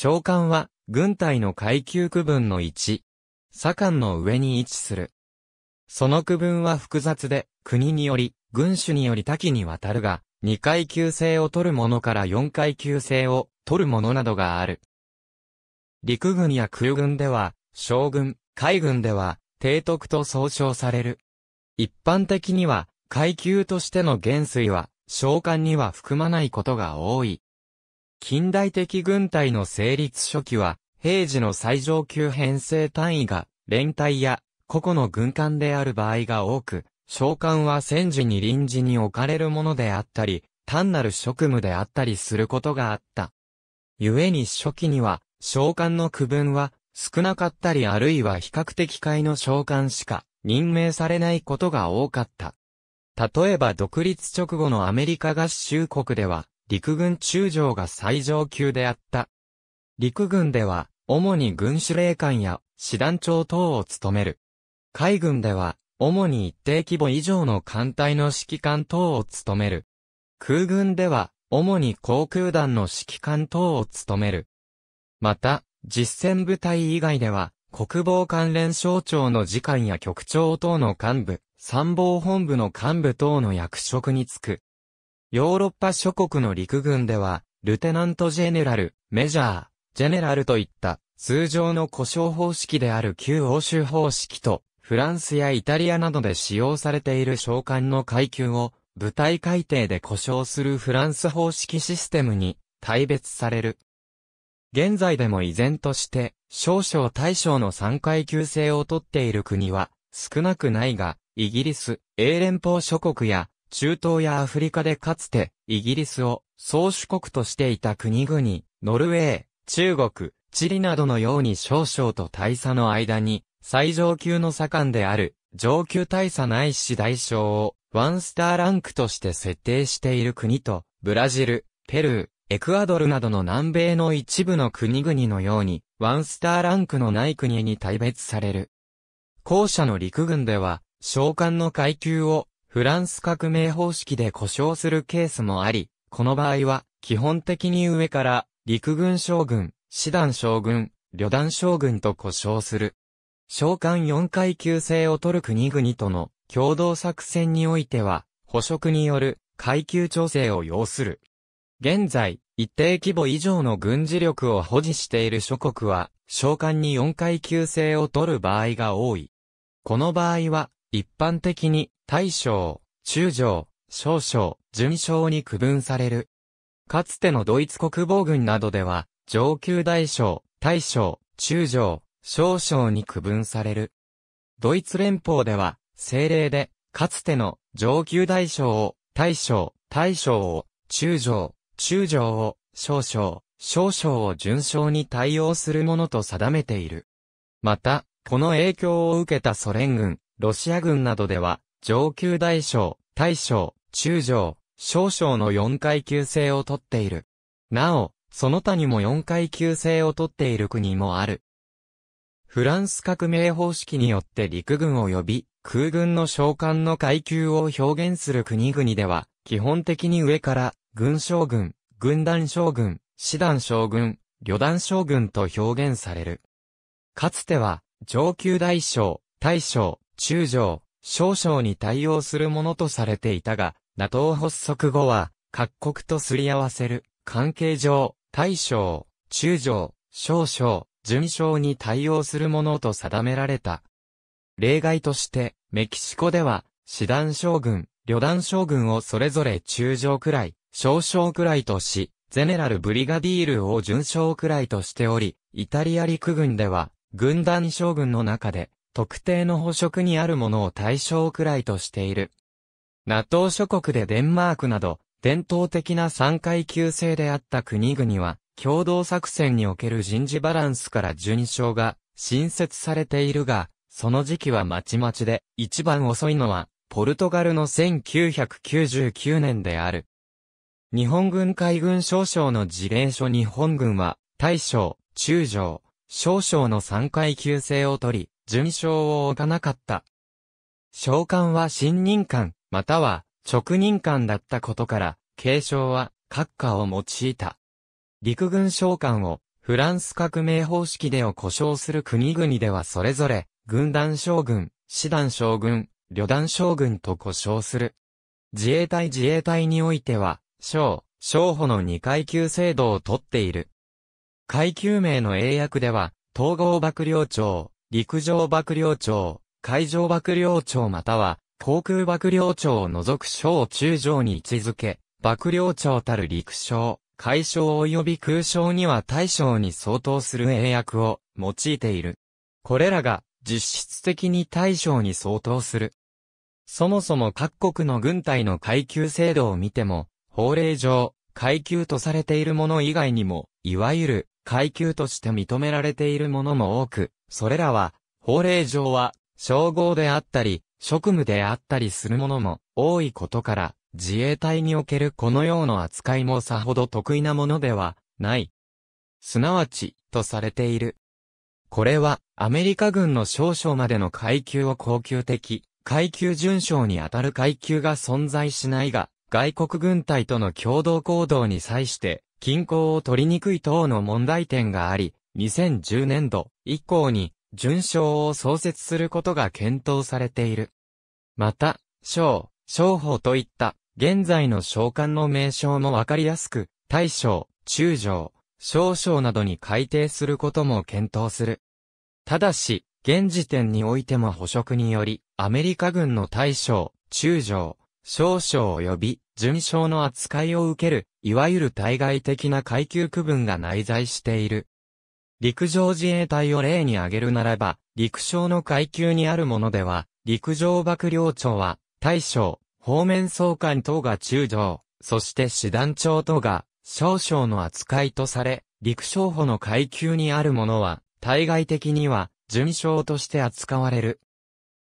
召喚は、軍隊の階級区分の1、左官の上に位置する。その区分は複雑で、国により、軍種により多岐にわたるが、2階級制を取るものから4階級制を取るものなどがある。陸軍や空軍では、将軍、海軍では、提督と総称される。一般的には、階級としての元帥は、召喚には含まないことが多い。近代的軍隊の成立初期は、平時の最上級編成単位が、連隊や個々の軍艦である場合が多く、召喚は戦時に臨時に置かれるものであったり、単なる職務であったりすることがあった。故に初期には、召喚の区分は、少なかったりあるいは比較的会の召喚しか任命されないことが多かった。例えば独立直後のアメリカ合衆国では、陸軍中将が最上級であった。陸軍では、主に軍司令官や師団長等を務める。海軍では、主に一定規模以上の艦隊の指揮官等を務める。空軍では、主に航空団の指揮官等を務める。また、実戦部隊以外では、国防関連省庁の次官や局長等の幹部、参謀本部の幹部等の役職につく。ヨーロッパ諸国の陸軍では、ルテナントジェネラル、メジャー、ジェネラルといった、通常の故障方式である旧欧州方式と、フランスやイタリアなどで使用されている召喚の階級を、部隊改定で故障するフランス方式システムに、大別される。現在でも依然として、少々大将の3階級制をとっている国は、少なくないが、イギリス、英連邦諸国や、中東やアフリカでかつて、イギリスを宗主国としていた国々、ノルウェー、中国、チリなどのように少々と大差の間に、最上級の左官である、上級大差ないし大将を、ワンスターランクとして設定している国と、ブラジル、ペルー、エクアドルなどの南米の一部の国々のように、ワンスターランクのない国に大別される。後者の陸軍では、召喚の階級をフランス革命方式で故障するケースもあり、この場合は、基本的に上から、陸軍将軍、師団将軍、旅団将軍と故障する。召喚4階級制を取る国々との共同作戦においては、捕食による階級調整を要する。現在、一定規模以上の軍事力を保持している諸国は、召喚に4階級制を取る場合が多い。この場合は、一般的に大将、中将、少将、準将に区分される。かつてのドイツ国防軍などでは、上級大将、大将、中将、少将に区分される。ドイツ連邦では、政令で、かつての上級大将を、大将、大将を、中将、中将を、少将、少将を順将に対応するものと定めている。また、この影響を受けたソ連軍、ロシア軍などでは、上級大将、大将、中将、少将の4階級制をとっている。なお、その他にも4階級制をとっている国もある。フランス革命方式によって陸軍及び空軍の将官の階級を表現する国々では、基本的に上から軍将軍、軍団将軍、師団将軍、旅団将軍と表現される。かつては、上級大将、大将、中将、少々に対応するものとされていたが、NATO 発足後は、各国とすり合わせる、関係上、大将、中将、少々、順将に対応するものと定められた。例外として、メキシコでは、師団将軍、旅団将軍をそれぞれ中将くらい、少々くらいとし、ゼネラルブリガディールを準将くらいとしており、イタリア陸軍では、軍団将軍の中で、特定の捕食にあるものを対象くらいとしている。NATO 諸国でデンマークなど、伝統的な3階級制であった国々は、共同作戦における人事バランスから順章が新設されているが、その時期はまちまちで、一番遅いのは、ポルトガルの1999年である。日本軍海軍少将の事例書日本軍は、大将、中将、少将の3階級制を取り、順賞を置かなかった。召喚は新任官、または直任官だったことから、継承は閣下を用いた。陸軍召喚をフランス革命方式でを故障する国々ではそれぞれ、軍団将軍、師団将軍、旅団将軍と故障する。自衛隊自衛隊においては、将、将補の2階級制度をとっている。階級名の英訳では、統合幕僚長、陸上幕僚長、海上幕僚長または、航空幕僚長を除く小中将に位置づけ、幕僚長たる陸将、海将及び空将には大将に相当する英訳を用いている。これらが実質的に大将に相当する。そもそも各国の軍隊の階級制度を見ても、法令上、階級とされているもの以外にも、いわゆる階級として認められているものも多く、それらは、法令上は、称号であったり、職務であったりするものも多いことから、自衛隊におけるこのような扱いもさほど得意なものではない。すなわち、とされている。これは、アメリカ軍の少々までの階級を高級的、階級順将にあたる階級が存在しないが、外国軍隊との共同行動に際して、均衡を取りにくい等の問題点があり、2010年度以降に、順賞を創設することが検討されている。また、章、章法といった、現在の召喚の名称もわかりやすく、大章、中将、少章などに改定することも検討する。ただし、現時点においても捕食により、アメリカ軍の大将、中将、少々及び、順将の扱いを受ける、いわゆる対外的な階級区分が内在している。陸上自衛隊を例に挙げるならば、陸将の階級にあるものでは、陸上幕僚長は、大将、方面総監等が中将、そして師団長等が、少将の扱いとされ、陸将補の階級にあるものは、対外的には、順将として扱われる。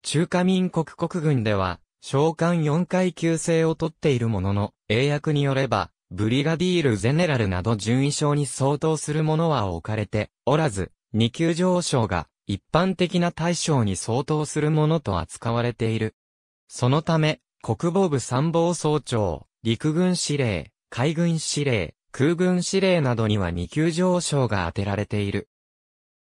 中華民国国軍では、召喚4階級制を取っているものの、英訳によれば、ブリガディール・ゼネラルなど順位賞に相当するものは置かれておらず、2級上昇が一般的な対象に相当するものと扱われている。そのため、国防部参謀総長、陸軍司令、海軍司令、空軍司令などには2級上昇が当てられている。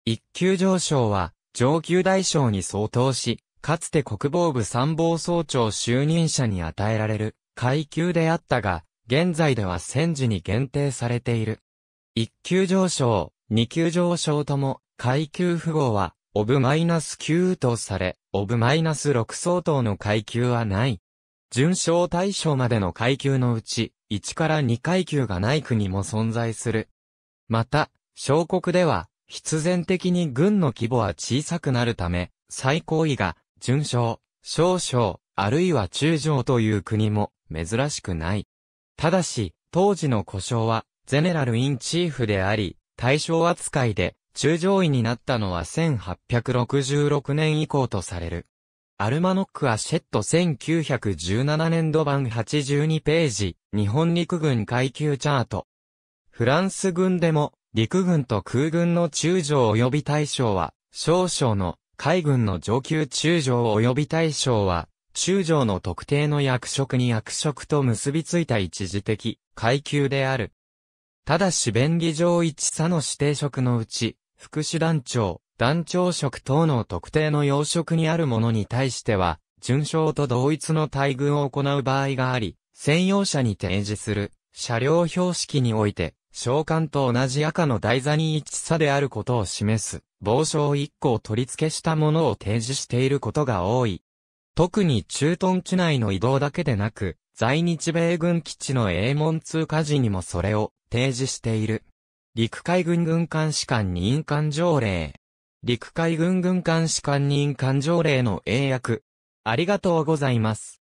1級上昇は上級大将に相当し、かつて国防部参謀総長就任者に与えられる階級であったが、現在では戦時に限定されている。1級上昇、2級上昇とも、階級符号は、オブマイナス9とされ、オブマイナス6相当の階級はない。準将対象までの階級のうち、1から2階級がない国も存在する。また、小国では、必然的に軍の規模は小さくなるため、最高位が準将、少将、あるいは中将という国も珍しくない。ただし、当時の故障は、ゼネラルインチーフであり、対象扱いで、中将位になったのは1866年以降とされる。アルマノック・アシェット1917年度版82ページ、日本陸軍階級チャート。フランス軍でも、陸軍と空軍の中将及び大将は、少将の海軍の上級中将及び大将は、中将の特定の役職に役職と結びついた一時的階級である。ただし便宜上一佐の指定職のうち、副師団長、団長職等の特定の要職にあるものに対しては、順将と同一の待遇を行う場合があり、専用車に提示する車両標識において、召喚と同じ赤の台座に位置差であることを示す、傍を一個を取り付けしたものを提示していることが多い。特に中東地内の移動だけでなく、在日米軍基地の英門通過時にもそれを提示している。陸海軍軍艦士官任官条例。陸海軍軍艦士官任官条例の英訳。ありがとうございます。